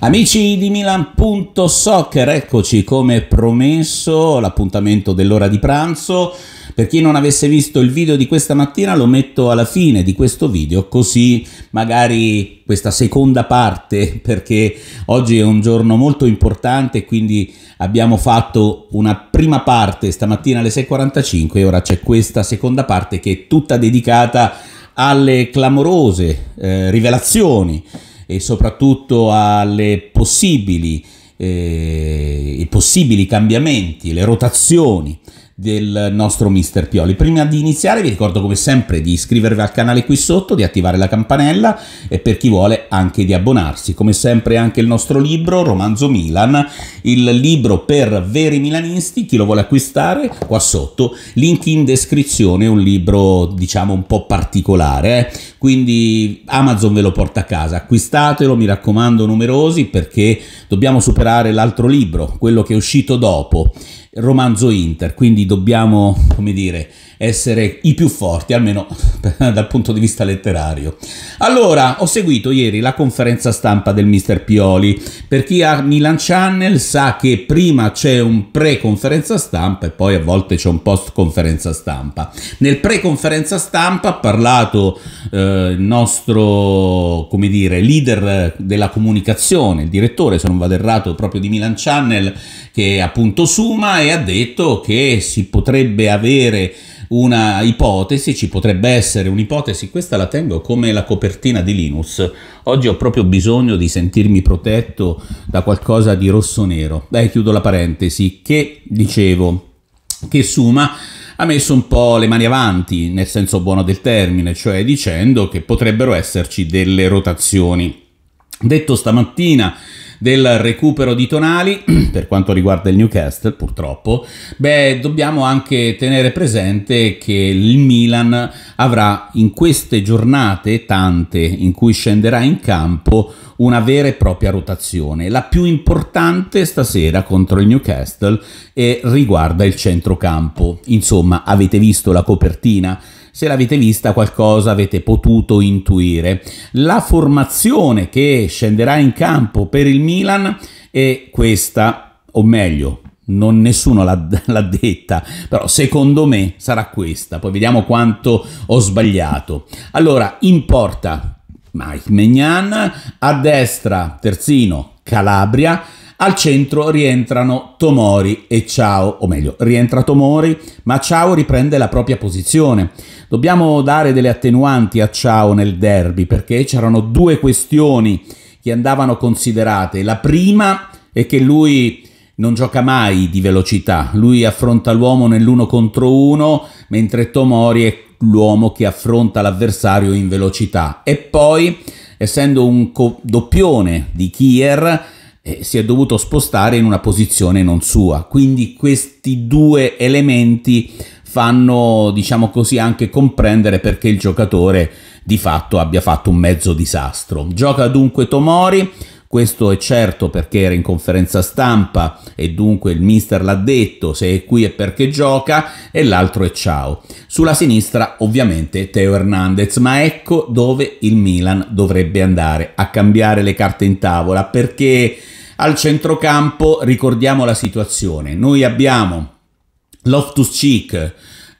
Amici di Milan.soccer, eccoci come promesso l'appuntamento dell'ora di pranzo. Per chi non avesse visto il video di questa mattina lo metto alla fine di questo video così magari questa seconda parte perché oggi è un giorno molto importante quindi abbiamo fatto una prima parte stamattina alle 6.45 e ora c'è questa seconda parte che è tutta dedicata alle clamorose eh, rivelazioni e soprattutto alle possibili, eh, i possibili cambiamenti, le rotazioni del nostro Mister Pioli. Prima di iniziare vi ricordo come sempre di iscrivervi al canale qui sotto, di attivare la campanella e per chi vuole anche di abbonarsi. Come sempre anche il nostro libro Romanzo Milan, il libro per veri milanisti, chi lo vuole acquistare qua sotto, link in descrizione, un libro diciamo un po' particolare, eh? quindi Amazon ve lo porta a casa, acquistatelo, mi raccomando numerosi perché dobbiamo superare l'altro libro, quello che è uscito dopo romanzo Inter, quindi dobbiamo, come dire, essere i più forti, almeno dal punto di vista letterario. Allora, ho seguito ieri la conferenza stampa del mister Pioli. Per chi ha Milan Channel sa che prima c'è un pre-conferenza stampa e poi a volte c'è un post-conferenza stampa. Nel pre-conferenza stampa ha parlato eh, il nostro, come dire, leader della comunicazione, il direttore, se non vado errato, proprio di Milan Channel, che è appunto Suma, e ha detto che si potrebbe avere una ipotesi, ci potrebbe essere un'ipotesi, questa la tengo come la copertina di Linux. Oggi ho proprio bisogno di sentirmi protetto da qualcosa di rosso-nero. Beh, chiudo la parentesi, che dicevo che Suma ha messo un po' le mani avanti, nel senso buono del termine, cioè dicendo che potrebbero esserci delle rotazioni. Detto stamattina del recupero di Tonali per quanto riguarda il Newcastle, purtroppo, beh, dobbiamo anche tenere presente che il Milan avrà in queste giornate tante in cui scenderà in campo una vera e propria rotazione. La più importante stasera contro il Newcastle e eh, riguarda il centrocampo. Insomma, avete visto la copertina? se l'avete vista qualcosa avete potuto intuire. La formazione che scenderà in campo per il Milan è questa, o meglio, non nessuno l'ha, l'ha, detta, però secondo me sarà questa, poi vediamo quanto ho sbagliato. Allora, in porta Mike Megnan, a destra Terzino Calabria, al centro rientrano Tomori e Ciao, o meglio, rientra Tomori, ma Ciao riprende la propria posizione. Dobbiamo dare delle attenuanti a Ciao nel derby perché c'erano due questioni che andavano considerate. La prima è che lui non gioca mai di velocità, lui affronta l'uomo nell'uno contro uno, mentre Tomori è l'uomo che affronta l'avversario in velocità. E poi, essendo un co- doppione di Kier, eh, si è dovuto spostare in una posizione non sua. Quindi questi due elementi fanno, diciamo così, anche comprendere perché il giocatore di fatto abbia fatto un mezzo disastro. Gioca dunque Tomori, questo è certo perché era in conferenza stampa e dunque il mister l'ha detto, se è qui è perché gioca e l'altro è ciao. Sulla sinistra ovviamente Teo Hernandez, ma ecco dove il Milan dovrebbe andare a cambiare le carte in tavola perché al centrocampo ricordiamo la situazione. Noi abbiamo Loftus Cheek,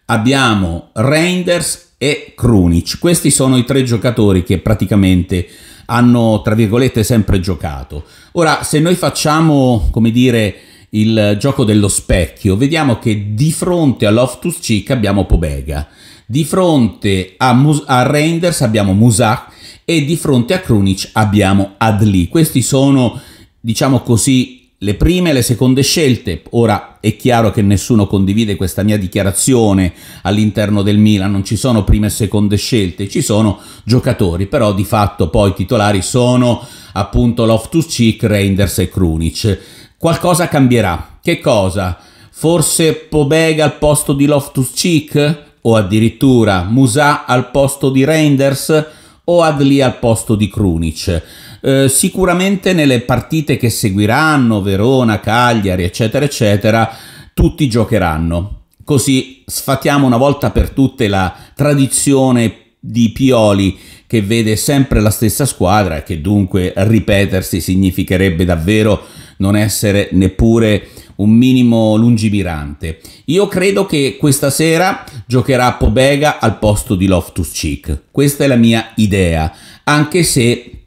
abbiamo Reinders e Krunic. Questi sono i tre giocatori che praticamente hanno, tra virgolette, sempre giocato. Ora, se noi facciamo, come dire, il gioco dello specchio, vediamo che di fronte a Loftus Cheek abbiamo Pobega, di fronte a, Mus- a Reinders abbiamo Musak e di fronte a Krunic abbiamo Adli. Questi sono diciamo così, le prime e le seconde scelte. Ora è chiaro che nessuno condivide questa mia dichiarazione all'interno del Milan, non ci sono prime e seconde scelte, ci sono giocatori, però di fatto poi i titolari sono appunto Loftus-Cheek, Reinders e Krunic. Qualcosa cambierà. Che cosa? Forse Pobega al posto di Loftus-Cheek? O addirittura Musà al posto di Reinders? O Adli al posto di Krunic? Eh, sicuramente nelle partite che seguiranno, Verona, Cagliari, eccetera, eccetera, tutti giocheranno. Così sfatiamo una volta per tutte la tradizione di Pioli che vede sempre la stessa squadra e che dunque ripetersi significherebbe davvero non essere neppure un minimo lungimirante. Io credo che questa sera giocherà Pobega al posto di Loftus Cheek. Questa è la mia idea, anche se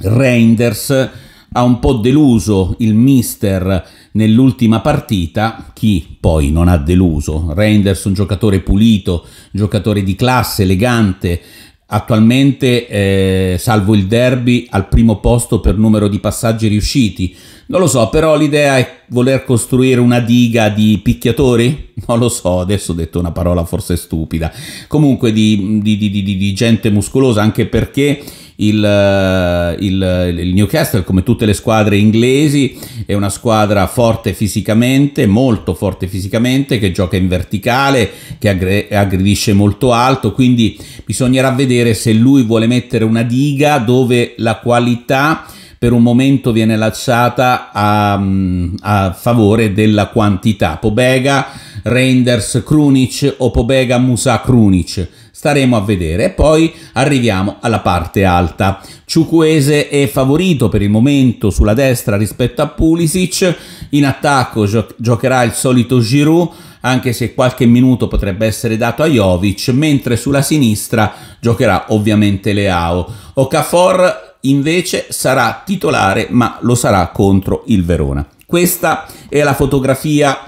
Reinders ha un po' deluso il mister nell'ultima partita, chi poi non ha deluso? Reinders un giocatore pulito, giocatore di classe, elegante, attualmente eh, salvo il derby al primo posto per numero di passaggi riusciti. Non lo so, però l'idea è voler costruire una diga di picchiatori? Non lo so, adesso ho detto una parola forse stupida. Comunque di, di, di, di gente muscolosa, anche perché eh, il, il, il Newcastle, come tutte le squadre inglesi, è una squadra forte fisicamente, molto forte fisicamente, che gioca in verticale, che aggre- aggredisce molto alto, quindi bisognerà vedere se lui vuole mettere una diga dove la qualità per un momento viene lasciata a, mm, a, favore della quantità. Pobega, Reinders, Krunic o Pobega, Musa, Krunic staremo a vedere. E poi arriviamo alla parte alta. Ciucuese è favorito per il momento sulla destra rispetto a Pulisic, in attacco gio giocherà il solito Giroud, anche se qualche minuto potrebbe essere dato a Jovic, mentre sulla sinistra giocherà ovviamente Leao. Okafor invece sarà titolare, ma lo sarà contro il Verona. Questa è la fotografia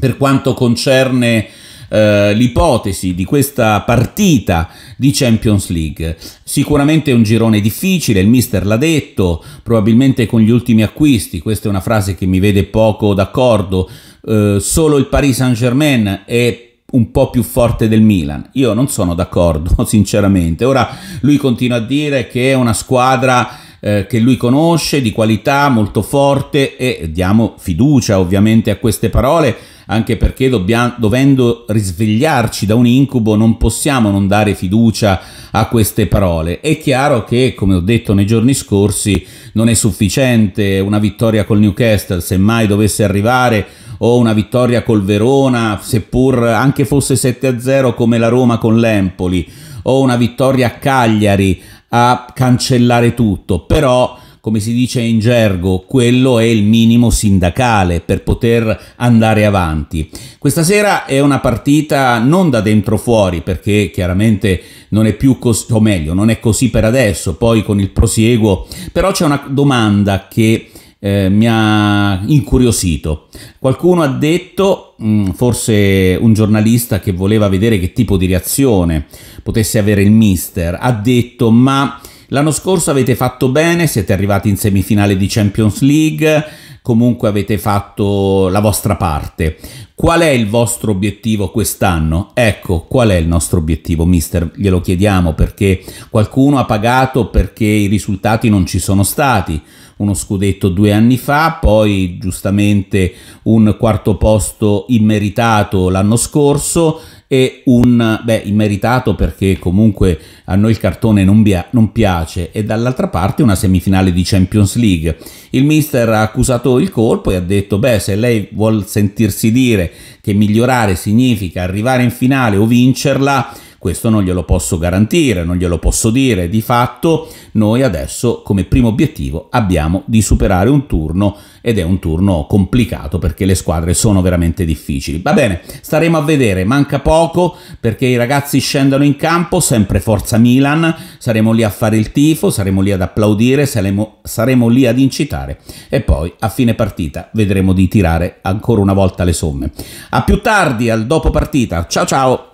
per quanto concerne eh, l'ipotesi di questa partita di Champions League. Sicuramente è un girone difficile, il mister l'ha detto, probabilmente con gli ultimi acquisti, questa è una frase che mi vede poco d'accordo, eh, solo il Paris Saint-Germain è un po' più forte del Milan. Io non sono d'accordo, sinceramente. Ora lui continua a dire che è una squadra eh, che lui conosce, di qualità, molto forte e diamo fiducia ovviamente a queste parole anche perché dobbiamo, dovendo risvegliarci da un incubo non possiamo non dare fiducia a queste parole. È chiaro che, come ho detto nei giorni scorsi, non è sufficiente una vittoria col Newcastle, se mai dovesse arrivare o una vittoria col Verona, seppur anche fosse 7-0 come la Roma con l'Empoli, o una vittoria a Cagliari a cancellare tutto, però come si dice in gergo, quello è il minimo sindacale per poter andare avanti. Questa sera è una partita non da dentro fuori, perché chiaramente non è più così, o meglio, non è così per adesso, poi con il prosieguo, però c'è una domanda che eh, mi ha incuriosito. Qualcuno ha detto, mh, mm, forse un giornalista che voleva vedere che tipo di reazione potesse avere il mister, ha detto ma L'anno scorso avete fatto bene, siete arrivati in semifinale di Champions League, comunque avete fatto la vostra parte. Qual è il vostro obiettivo quest'anno? Ecco, qual è il nostro obiettivo, mister? Glielo chiediamo perché qualcuno ha pagato perché i risultati non ci sono stati, uno scudetto due anni fa, poi giustamente un quarto posto immeritato l'anno scorso e un beh, immeritato perché comunque a noi il cartone non, non piace e dall'altra parte una semifinale di Champions League. Il mister ha accusato il colpo e ha detto beh se lei vuol sentirsi dire che migliorare significa arrivare in finale o vincerla questo non glielo posso garantire, non glielo posso dire. Di fatto noi adesso come primo obiettivo abbiamo di superare un turno ed è un turno complicato perché le squadre sono veramente difficili. Va bene, staremo a vedere, manca poco perché i ragazzi scendono in campo, sempre forza Milan, saremo lì a fare il tifo, saremo lì ad applaudire, saremo, saremo lì ad incitare e poi a fine partita vedremo di tirare ancora una volta le somme. A più tardi, al dopo partita. Ciao ciao!